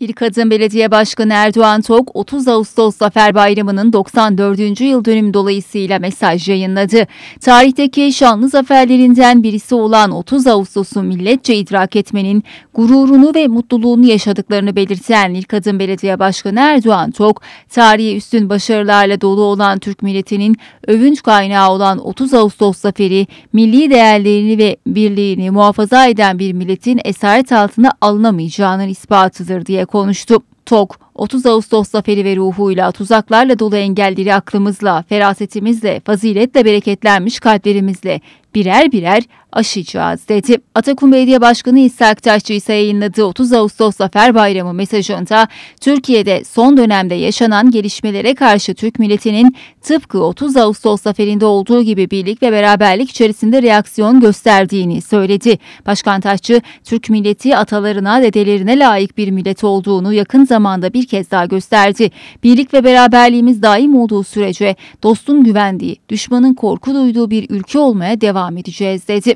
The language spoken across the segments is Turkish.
İlk Kadın Belediye Başkanı Erdoğan Tok 30 Ağustos Zafer Bayramı'nın 94. yıl dönüm dolayısıyla mesaj yayınladı. Tarihteki şanlı zaferlerinden birisi olan 30 Ağustos'u milletçe idrak etmenin gururunu ve mutluluğunu yaşadıklarını belirten İlk Kadın Belediye Başkanı Erdoğan Tok, tarihi üstün başarılarla dolu olan Türk milletinin övünç kaynağı olan 30 Ağustos Zaferi, milli değerlerini ve birliğini muhafaza eden bir milletin esaret altına alınamayacağının ispatıdır diye konuştu. TOK, 30 Ağustos zaferi ve ruhuyla, tuzaklarla dolu engelleri aklımızla, ferasetimizle, faziletle bereketlenmiş kalplerimizle, birer birer aşacağız dedi. Atakum Belediye Başkanı İsa Aktaşçı ise yayınladığı 30 Ağustos Zafer Bayramı mesajında Türkiye'de son dönemde yaşanan gelişmelere karşı Türk milletinin tıpkı 30 Ağustos Zaferi'nde olduğu gibi birlik ve beraberlik içerisinde reaksiyon gösterdiğini söyledi. Başkan Taşçı, Türk milleti atalarına, dedelerine layık bir millet olduğunu yakın zamanda bir kez daha gösterdi. Birlik ve beraberliğimiz daim olduğu sürece dostun güvendiği, düşmanın korku duyduğu bir ülke olmaya devam devam edeceğiz dedi.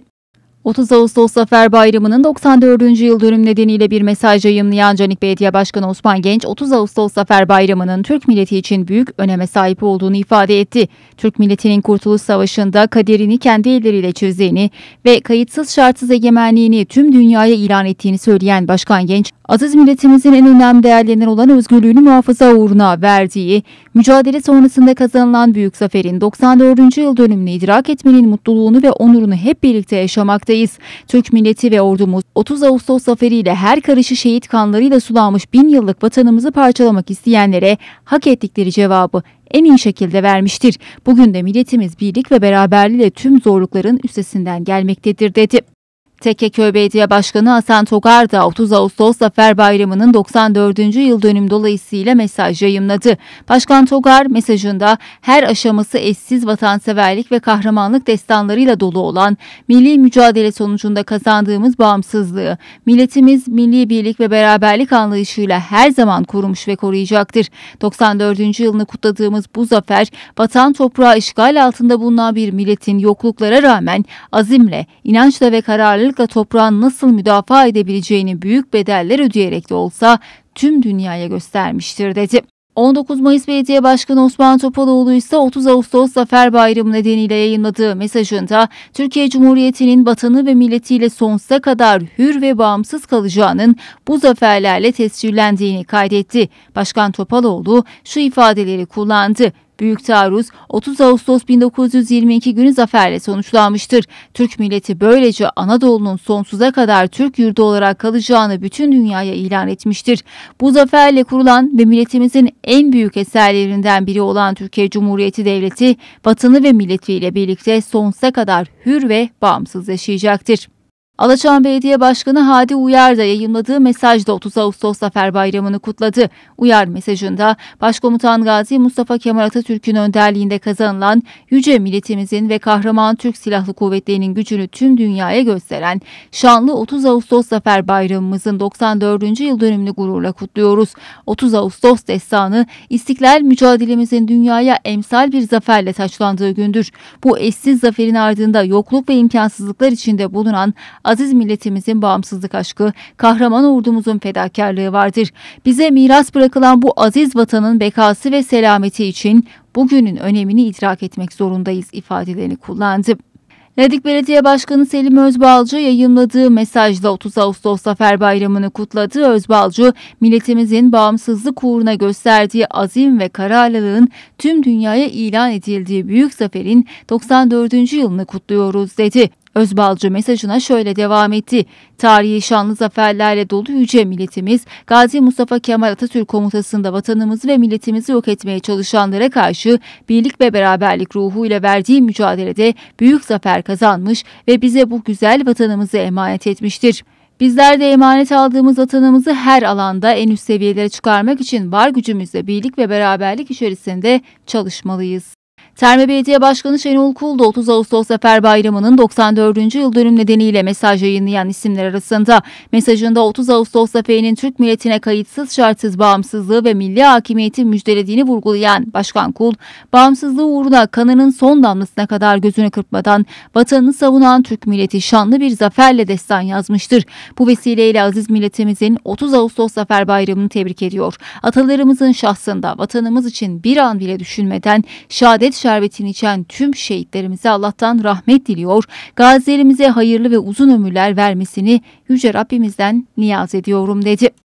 30 Ağustos Zafer Bayramı'nın 94. yıl dönüm nedeniyle bir mesaj yayımlayan Canik Belediye Başkanı Osman Genç, 30 Ağustos Zafer Bayramı'nın Türk milleti için büyük öneme sahip olduğunu ifade etti. Türk milletinin Kurtuluş Savaşı'nda kaderini kendi elleriyle çizdiğini ve kayıtsız şartsız egemenliğini tüm dünyaya ilan ettiğini söyleyen Başkan Genç, aziz milletimizin en önemli değerlerinden olan özgürlüğünü muhafaza uğruna verdiği, Mücadele sonrasında kazanılan büyük zaferin 94. yıl dönümünü idrak etmenin mutluluğunu ve onurunu hep birlikte yaşamaktayız. Türk milleti ve ordumuz 30 Ağustos zaferiyle her karışı şehit kanlarıyla sulanmış bin yıllık vatanımızı parçalamak isteyenlere hak ettikleri cevabı en iyi şekilde vermiştir. Bugün de milletimiz birlik ve beraberliğiyle tüm zorlukların üstesinden gelmektedir dedi. Tekeköy Belediye Başkanı Hasan Togar da 30 Ağustos Zafer Bayramı'nın 94. yıl dönüm dolayısıyla mesaj yayımladı. Başkan Togar mesajında her aşaması eşsiz vatanseverlik ve kahramanlık destanlarıyla dolu olan milli mücadele sonucunda kazandığımız bağımsızlığı, milletimiz milli birlik ve beraberlik anlayışıyla her zaman korumuş ve koruyacaktır. 94. yılını kutladığımız bu zafer vatan toprağı işgal altında bulunan bir milletin yokluklara rağmen azimle, inançla ve kararlılıkla rahatlıkla toprağın nasıl müdafaa edebileceğini büyük bedeller ödeyerek de olsa tüm dünyaya göstermiştir dedi. 19 Mayıs Belediye Başkanı Osman Topaloğlu ise 30 Ağustos Zafer Bayramı nedeniyle yayınladığı mesajında Türkiye Cumhuriyeti'nin vatanı ve milletiyle sonsuza kadar hür ve bağımsız kalacağının bu zaferlerle tescillendiğini kaydetti. Başkan Topaloğlu şu ifadeleri kullandı. Büyük taarruz 30 Ağustos 1922 günü zaferle sonuçlanmıştır. Türk milleti böylece Anadolu'nun sonsuza kadar Türk yurdu olarak kalacağını bütün dünyaya ilan etmiştir. Bu zaferle kurulan ve milletimizin en büyük eserlerinden biri olan Türkiye Cumhuriyeti Devleti, vatanı ve milletiyle birlikte sonsuza kadar hür ve bağımsız yaşayacaktır. Alaçam Belediye Başkanı Hadi Uyar da yayımladığı mesajda 30 Ağustos Zafer Bayramı'nı kutladı. Uyar mesajında Başkomutan Gazi Mustafa Kemal Atatürk'ün önderliğinde kazanılan yüce milletimizin ve kahraman Türk Silahlı Kuvvetleri'nin gücünü tüm dünyaya gösteren şanlı 30 Ağustos Zafer Bayramımızın 94. yıl dönümünü gururla kutluyoruz. 30 Ağustos destanı istiklal mücadelemizin dünyaya emsal bir zaferle taçlandığı gündür. Bu eşsiz zaferin ardında yokluk ve imkansızlıklar içinde bulunan aziz milletimizin bağımsızlık aşkı, kahraman ordumuzun fedakarlığı vardır. Bize miras bırakılan bu aziz vatanın bekası ve selameti için bugünün önemini idrak etmek zorundayız ifadelerini kullandı. Ladik Belediye Başkanı Selim Özbalcı yayınladığı mesajda 30 Ağustos Zafer Bayramı'nı kutladı. Özbalcı, milletimizin bağımsızlık uğruna gösterdiği azim ve kararlılığın tüm dünyaya ilan edildiği büyük zaferin 94. yılını kutluyoruz dedi. Özbalcı mesajına şöyle devam etti. Tarihi şanlı zaferlerle dolu yüce milletimiz, Gazi Mustafa Kemal Atatürk komutasında vatanımızı ve milletimizi yok etmeye çalışanlara karşı birlik ve beraberlik ruhuyla verdiği mücadelede büyük zafer kazanmış ve bize bu güzel vatanımızı emanet etmiştir. Bizler de emanet aldığımız vatanımızı her alanda en üst seviyelere çıkarmak için var gücümüzle birlik ve beraberlik içerisinde çalışmalıyız. Terme Belediye Başkanı Şenol Kul da 30 Ağustos Zafer Bayramı'nın 94. yıl dönüm nedeniyle mesaj yayınlayan isimler arasında. Mesajında 30 Ağustos Zaferi'nin Türk milletine kayıtsız şartsız bağımsızlığı ve milli hakimiyeti müjdelediğini vurgulayan Başkan Kul, bağımsızlığı uğruna kanının son damlasına kadar gözünü kırpmadan vatanını savunan Türk milleti şanlı bir zaferle destan yazmıştır. Bu vesileyle aziz milletimizin 30 Ağustos Zafer Bayramı'nı tebrik ediyor. Atalarımızın şahsında vatanımız için bir an bile düşünmeden şehadet şerbetini içen tüm şehitlerimize Allah'tan rahmet diliyor. Gazilerimize hayırlı ve uzun ömürler vermesini Yüce Rabbimizden niyaz ediyorum dedi.